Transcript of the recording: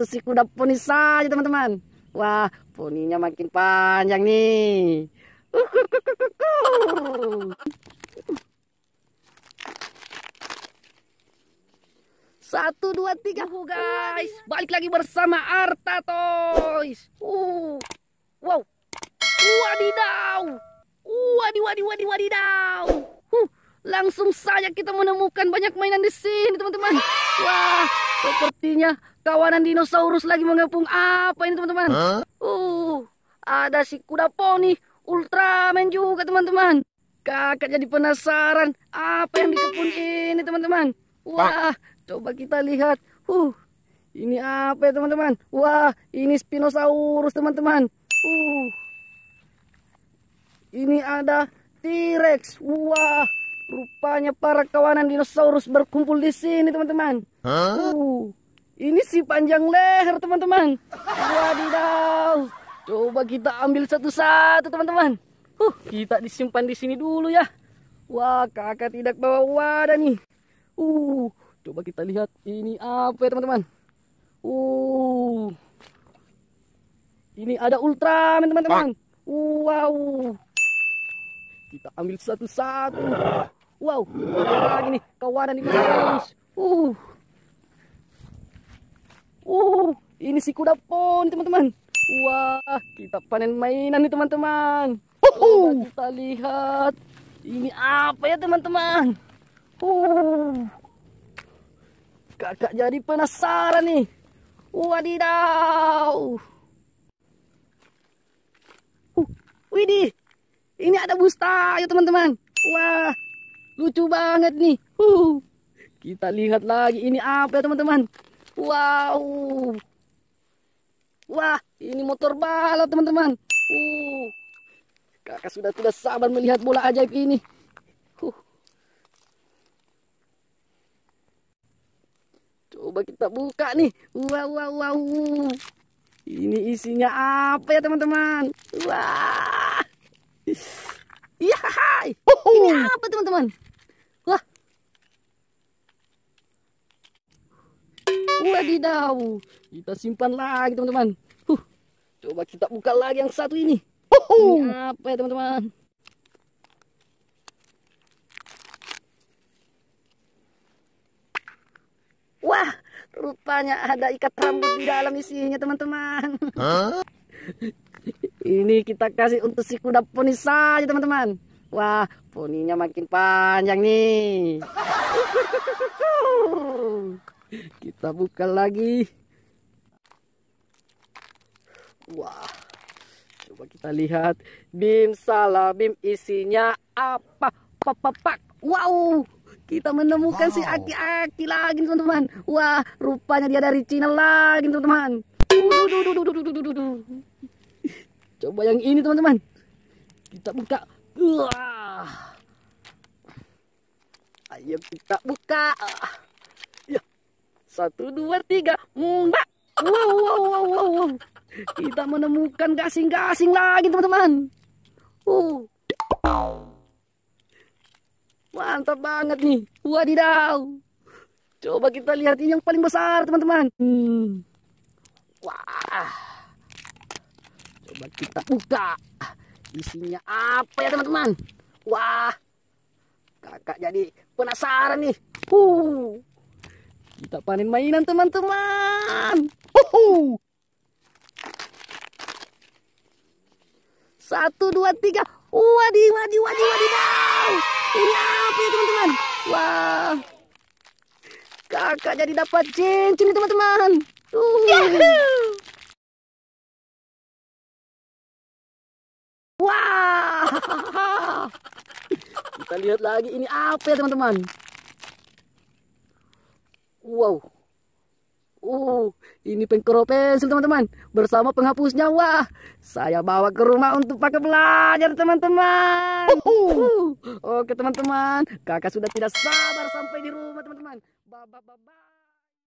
satu si kuda poni saja teman-teman. Wah, poninya makin panjang nih. Satu, dua, tiga, oh, guys. Balik lagi bersama Arta Toys. Uh. Wow. Wadidaw. Wadi, wadi, wadi, wadidaw langsung saja kita menemukan banyak mainan di sini, teman-teman. Wah, sepertinya kawanan dinosaurus lagi mengepung apa ini, teman-teman? Uh, ada si kuda poni, Ultraman juga, teman-teman. Kakak jadi penasaran apa yang dikepung ini, teman-teman. Wah, coba kita lihat. Uh, ini apa ya teman-teman? Wah, ini Spinosaurus teman-teman. Uh. Ini ada T-Rex. Wah, Rupanya para kawanan dinosaurus berkumpul di sini, teman-teman. Huh? Uh, ini si panjang leher, teman-teman. Wadidaw. Coba kita ambil satu-satu, teman-teman. Huh, kita disimpan di sini dulu ya. Wah, kakak tidak bawa wadah nih. Uh, coba kita lihat ini apa ya, teman-teman. Uh. Ini ada Ultraman, teman-teman. Wow. Kita ambil satu-satu. Wow, lagi nih kawanan ini. Uh. Uh, ini si kuda pon, teman-teman. Wah, kita panen mainan nih, teman-teman. Uh, kita lihat ini apa ya, teman-teman? Uh. Kakak jadi penasaran nih. Wadidaw. Uh, widih. Ini ada busta, ya teman-teman. Wah, Lucu banget nih. Uh, kita lihat lagi ini apa ya teman-teman. Wow. Wah, ini motor balap teman-teman. Uh. Kakak sudah tidak sabar melihat bola ajaib ini. Uh. Coba kita buka nih. Wow, wow, wow. Ini isinya apa ya teman-teman? Wah. Iya. Ini apa teman-teman? Wadidaw. Kita simpan lagi teman-teman. Huh. Coba kita buka lagi yang satu ini. Uhuh. Ini apa ya teman-teman? Wah, rupanya ada ikat rambut di dalam isinya teman-teman. Huh? ini kita kasih untuk si kuda poni saja teman-teman. Wah, poninya makin panjang nih. kita buka lagi wah coba kita lihat bim salah bim isinya apa papapak wow kita menemukan wow. si aki-aki lagi teman-teman wah rupanya dia dari Cina lagi teman-teman coba yang ini teman-teman kita buka wah ayo kita buka satu, dua, tiga. Mbak. Wow, wow, wow, wow, wow. Kita menemukan gasing-gasing lagi, teman-teman. Uh. Mantap banget nih. Wadidaw. Coba kita lihat ini yang paling besar, teman-teman. Hmm. Wah. Coba kita buka. Isinya apa ya, teman-teman? Wah. Kakak jadi penasaran nih. Uh. Kita panen mainan teman-teman. Satu, dua, tiga. Wadi, wadi, wadi, wow Ini apa ya teman-teman? Wah. Kakak jadi dapat cincin teman-teman. Wah. Kita lihat lagi ini apa ya teman-teman? Wow. Oh, ini pengkerok pensil teman-teman. Bersama penghapusnya, wah. Saya bawa ke rumah untuk pakai belajar teman-teman. Uh, oke teman-teman, kakak sudah tidak sabar sampai di rumah teman-teman.